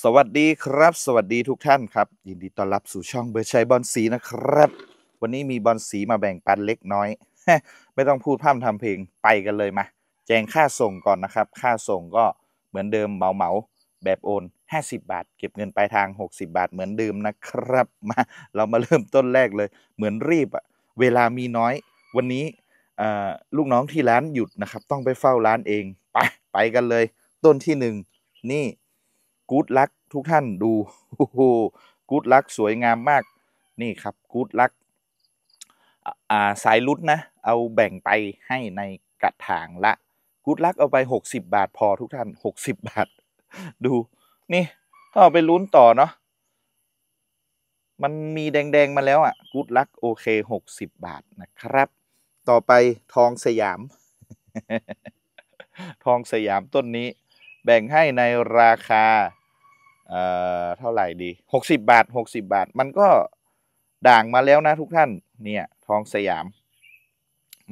สวัสดีครับ สวัสดีทุกท่านครับ ยินดีต้อนรับสู่ช่องเบอร์ชัยบอลสีนะครับ วันนี้มีบอลสีมาแบ่งปันเล็กน้อยไม่ต้องพูดพร่ำทำเพลงไปกันเลยมาแจ้งค่าส่งก่อนนะครับ ค่าส่งก็เหมือนเดิมเหมาเหมาแบบโอน 50 บาท เก็บเงินปลายทาง 60 บาทเหมือนเดิมนะครับมาเรามาเริ่มต้นแรกเลย เหมือนรีบอะเวลามีน้อย วันนี้ลูกน้องที่ร้านหยุดนะครับต้องไปเฝ้าร้านเองไปไปกันเลย ต้นที่1นี่กู๊ดลักทุกท่านดูกู๊ดลักสวยงามมากนี่ครับกู๊ดลักสายลุ้นนะ เอาแบ่งไปให้ในกระถางละกู๊ดลักเอาไป 60 บาท พอทุกท่าน 60 บาท ดูนี่ก็ไปลุ้นต่อเนาะมันมีแดงๆมาแล้วอะ่ะกู๊ดลักโอเค 60 บาทนะครับ ต่อไปทองสยาม ทองสยามต้นนี้ แบ่งให้ในราคาเอ่อ เท่าไหร่ดีหกสิบบาทหกสิบาท มันก็ด่างมาแล้วนะทุกท่านเนี่ยทองสยาม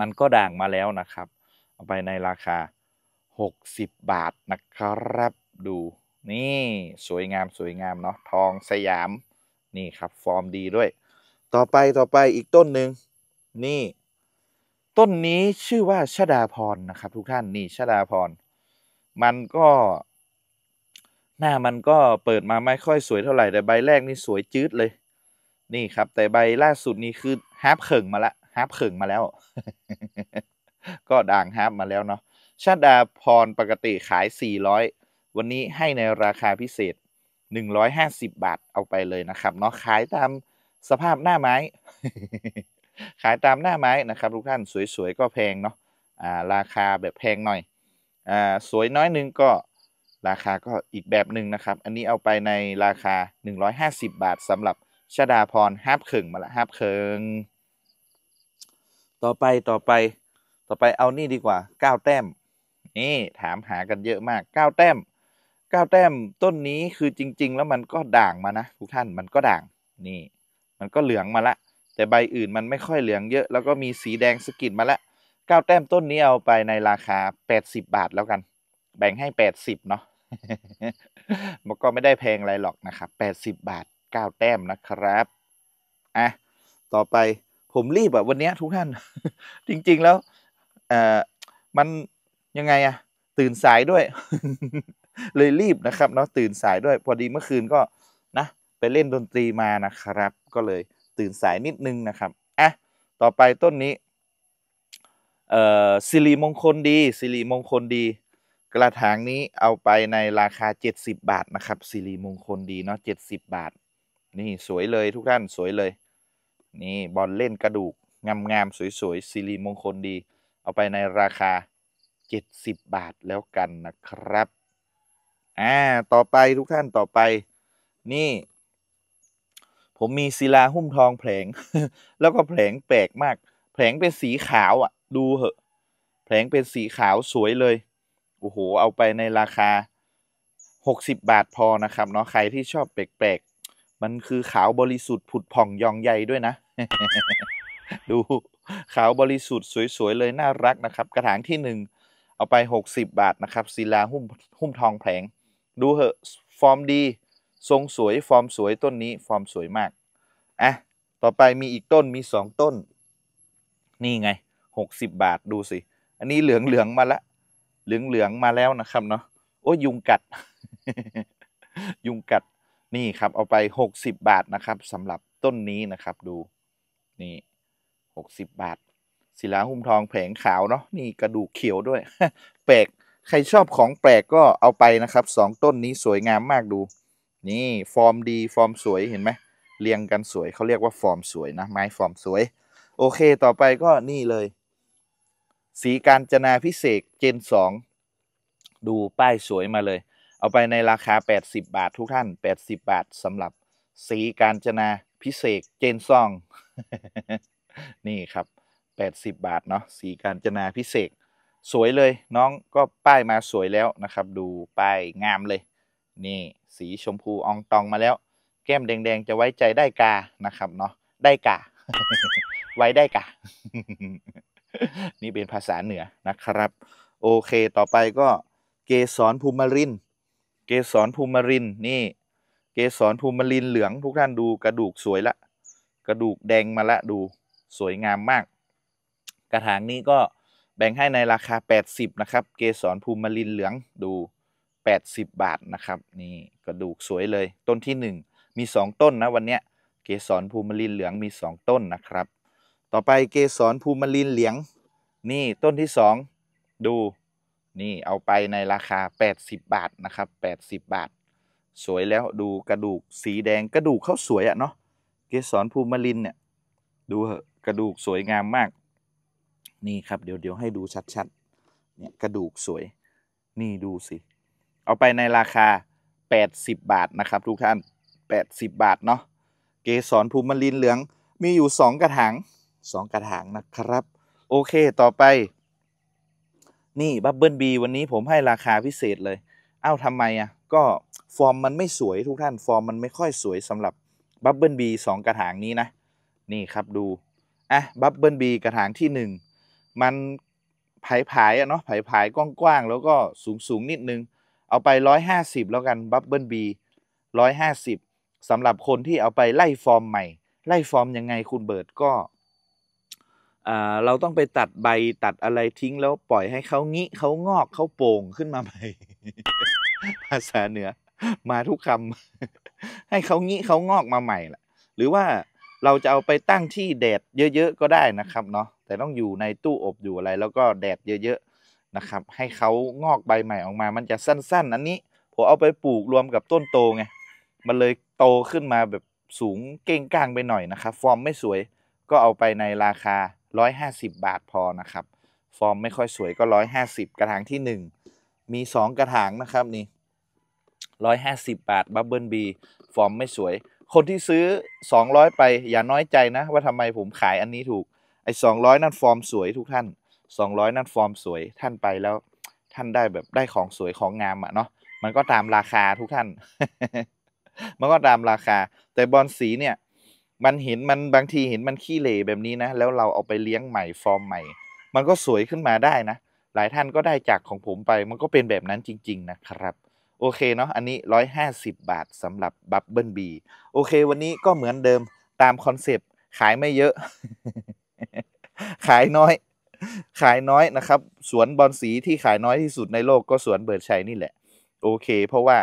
มันก็ด่างมาแล้วนะครับเอาไปในราคา 60 บาทนะครับดูนี่สวยงามสวยงามเนาะทองสยามนี่ครับฟอร์มดีด้วย ต่อไปต่อไปอีกต้นหนึ่งนี่ ต้นนี้ชื่อว่าชดาพรนะครับทุกท่านนี่ชดาพรมันก็หน้ามันก็เปิดมาไม่ค่อยสวยเท่าไหร่ แต่ใบแรกนี่สวยจืดเลย นี่ครับแต่ใบล่าสุดนี่คือฮาร์ปเข่งมาละฮาร์ปเข่งมาแล้ว ก็ด่างฮาร์ปมาแล้วเนาะชาดาพรปกติขาย 400 วันนี้ให้ในราคาพิเศษ 150บาทเอาไปเลยนะครับเนาะขายตามสภาพหน้าไม้ ขายตามหน้าไม้นะครับทุกท่านสวย ๆ ก็แพงเนาะอ่าราคาแบบแพงหน่อยอ่าสวยน้อยนึงก็ราคาก็อีกแบบหนึ่งนะครับ อันนี้เอาไปในราคา 150 บาทสำหรับชดาพรห้าบเข่งมาละห้าบเข่งต่อไปต่อไปต่อไปเอานี่ดีกว่าเก้าแต้มนี่ถามหากันเยอะมากเก้าแต้มเก้าแต้มต้นนี้คือจริงๆแล้วมันก็ด่างมานะทุกท่านมันก็ด่างนี่ มันก็เหลืองมาละ แต่ใบอื่นมันไม่ค่อยเหลืองเยอะแล้วก็มีสีแดงสกิดมาละเก้าแต้มต้นนี้เอาไปในราคา 80 บาทแล้วกันแบ่งให้ 80เนาะมันก็ไม่ได้แพงอะไรหรอกนะครับ80 บาท 9 แต้มนะครับ อ่ะ ต่อไปผมรีบแบบวันนี้ทุกท่าน จริงๆแล้วเอ่อมันยังไงอะตื่นสายด้วย เลยรีบนะครับ เนาะตื่นสายด้วย พอดีเมื่อคืนก็ นะไปเล่นดนตรีมานะครับ ก็เลยตื่นสายนิดนึงนะครับ อ่ะ ต่อไปต้นนี้ เอ่อสิริมงคลดีสิริมงคลดีกระถางนี้เอาไปในราคา 70 บาท นะครับสิริมงคลดีเนาะ70 บาท นี่สวยเลยทุกท่านสวยเลย นี่บอลเล่นกระดูกงามๆสวยๆสิริมงคลดี เอาไปในราคา 70 บาทแล้วกันนะครับอ่าต่อไปทุกท่าน ต่อไป นี่ ผมมีศิลาหุ้มทองแผลง แล้วก็แผลงแปลกมาก แผลงเป็นสีขาวอะ่ะดูเหอะแผลงเป็นสีขาวสวยเลยโอ้โห เอาไปในราคา60บาทพอนะครับเนาะ ใครที่ชอบแปลกๆ มันคือขาวบริสุทธิ์ผุดผ่องยองใหญ่ด้วยนะ ดูขาวบริสุทธิ์สวย ๆ เลยน่ารัก นะครับกระถางที่หนึ่ง เอาไป60บาทนะครับศิลาหุ้มหุ้มทองแผง ดูเหอะฟอร์มดี ทรงสวยฟอร์มสวยต้นนี้ ฟอร์มสวยมากอ่ะต่อไปมีอีกต้นมีสองต้น นี่ไง 60 บาทดูสิ อันนี้เหลืองเหลืองมาละเหลืองๆมาแล้วนะครับเนาะโอ้ยุงกัด ยุงกัดนี่ครับเอาไป 60 บาทนะครับสำหรับต้นนี้นะครับดูนี่ 60 บาท ศิลาหุ้มทองแผงขาวเนาะนี่กระดูกเขียวด้วย แปลกใครชอบของแปลกก็เอาไปนะครับสองต้นนี้สวยงามมากดู นี่ฟอร์มดีฟอร์มสวยเห็นไหมเรียงกันสวยเขาเรียกว่าฟอร์มสวยนะไม้ฟอร์มสวยโอเคต่อไปก็นี่เลยสีการจนาพิเศษเจน 2 ดูป้ายสวยมาเลย เอาไปในราคา80บาททุกท่าน80บาทสำหรับ สีการจนาพิเศษ เจนซองนี่ครับ80บาทเนาะสีการจนาพิเศษ สวยเลย น้องก็ป้ายมาสวยแล้วนะครับ ดูป้ายงามเลย นี่ สีชมพูอองตองมาแล้ว แก้มแดงๆจะไว้ใจได้กานะครับเนาะได้กาไว้ได้กานี่เป็นภาษาเหนือนะครับ โอเคต่อไปก็ เกสรภูมิรินเกสรภูมิรินนี่ เกสรภูมิรินเหลืองทุกท่านดูกระดูกสวยละ กระดูกแดงมาละดูสวยงามมาก กระถางนี้ก็แบ่งให้ในราคา 80 นะครับ เกสรภูมิรินเหลืองดู 80 บาทนะครับ นี่กระดูกสวยเลยต้นที่ 1 มี 2 ต้นนะวันเนี้ยเกสรภูมิรินเหลืองมี 2 ต้นนะครับต่อไปเกสรภูมิลินเหลียงนี่ต้นที่สองดูนี่เอาไปในราคา 80 บาทนะครับ80 บาท สวยแล้วดูกระดูกสีแดงกระดูกเขาสวยอะเนาะเกสรภูมิลินเนี่ยดูเหอะกระดูกสวยงามมาก นี่ครับเดี๋ยวเดี๋ยวให้ดูชัดๆเนี่ยกระดูกสวยนี่ดูสิเอาไปในราคา 80 บาทนะครับทุกท่าน 80 บาทเนาะเกสรภูมิลินเหลืองมีอยู่ 2 กระถางสองกระถางนะครับ โอเคต่อไป นี่บับเบิลบีวันนี้ผมให้ราคาพิเศษเลย เอ้าทำไมอ่ะ ก็ฟอร์มมันไม่สวยทุกท่านฟอร์มมันไม่ค่อยสวยสำหรับบับเบิลบีสองกระถางนี้นะ นี่ครับดู อ่ะบับเบิลบีกระถางที่หนึ่งมันผายผายอะเนาะผายผาย กว้างๆแล้วก็สูงสูงนิดนึง เอาไปร้้อยหาสิบแล้วกันบับเบิลบีร้อยห้าสิบสำหรับคนที่เอาไปไล่ฟอร์มใหม่ ไล่ฟอร์มยังไงคุณเบิร์ดก็เราต้องไปตัดใบตัดอะไรทิ้งแล้วปล่อยให้เขางิเขางอกเขาโป่งขึ้นมาใหม่ ภาษาเหนือ มาทุกคำให้เขางิเขางอกมาใหม่ล่ะ หรือว่าเราจะเอาไปตั้งที่แดดเยอะๆก็ได้นะครับเนาะ แต่ต้องอยู่ในตู้อบอยู่อะไร แล้วก็แดดเยอะๆนะครับ ให้เขางอกใบใหม่ออกมา มันจะสั้นๆอันนี้ผมเอาไปปลูกรวมกับต้นโตไง มันเลยโตขึ้นมาแบบสูงเก้งกลางไปหน่อยนะครับฟอร์มไม่สวย ก็เอาไปในราคาร้้อยหาสิบบาทพอนะครับ ฟอร์มไม่ค่อยสวยก็ร้้อยหาสิบกระถางที่หนึ่งมีสองกระถางนะครับนี่ร้้อยหาสิบบาทบับเบิลบีฟอร์มไม่สวย คนที่ซื้อสองร้อยไป อย่าน้อยใจนะ ว่าทำไมผมขายอันนี้ถูกไอ้อยนั่นฟอร์มสวยทุกท่านสองร้อยนั่นฟอร์มสวยท่านไปแล้วท่านได้แบบได้ของสวยของงามอะเนาะมันก็ตามราคาทุกท่าน มันก็ตามราคาแต่บอลสีเนี่ยมันเห็นมันบางทีเห็นมันขี้เหร่แบบนี้นะ แล้วเราเอาไปเลี้ยงใหม่ฟอร์มใหม่ มันก็สวยขึ้นมาได้นะ หลายท่านก็ได้จากของผมไป มันก็เป็นแบบนั้นจริงๆนะครับ โอเคเนาะอันนี้ 150 บาทสำหรับบับเบิลบีโอเค วันนี้ก็เหมือนเดิมตามคอนเซปต์ขายไม่เยอะ ขายน้อย ขายน้อยนะครับ สวนบอลสีที่ขายน้อยที่สุดในโลก ก็สวนเบิร์ดชัยนี่แหละ โอเค เพราะว่า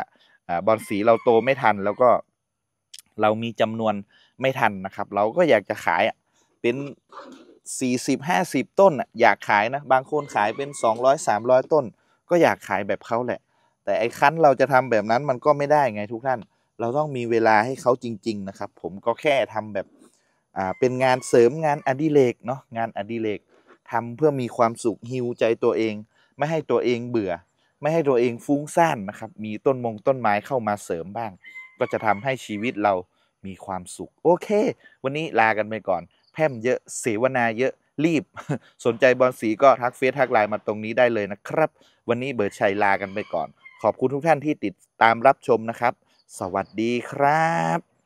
บอลสีเราโตไม่ทันแล้วก็เรามีจำนวนไม่ทันนะครับ เราก็อยากจะขายเป็น 40 50 ต้นอยากขายนะบางคนขายเป็น 200 300 ต้น ก็อยากขายแบบเขาแหละ แต่ไอ้คั้นเราจะทำแบบนั้นมันก็ไม่ได้ไงทุกท่านเราต้องมีเวลาให้เขาจริง ๆนะครับ ผมก็แค่ทำแบบอ่าเป็นงานเสริมงานอดิเรกเนาะงานอดิเรกทำเพื่อมีความสุขฮิวใจตัวเอง ไม่ให้ตัวเองเบื่อ ไม่ให้ตัวเองฟุ้งซ่านนะครับมีต้นมงต้นไม้เข้ามาเสริมบ้างก็จะทำให้ชีวิตเรามีความสุข โอเค วันนี้ลากันไปก่อน แพมเยอะเสวนาเยอะรีบ สนใจบอลสีก็ทักเฟซทักไลน์มาตรงนี้ได้เลยนะครับ วันนี้เบิร์ดชัยลากันไปก่อน ขอบคุณทุกท่านที่ติดตามรับชมนะครับ สวัสดีครับ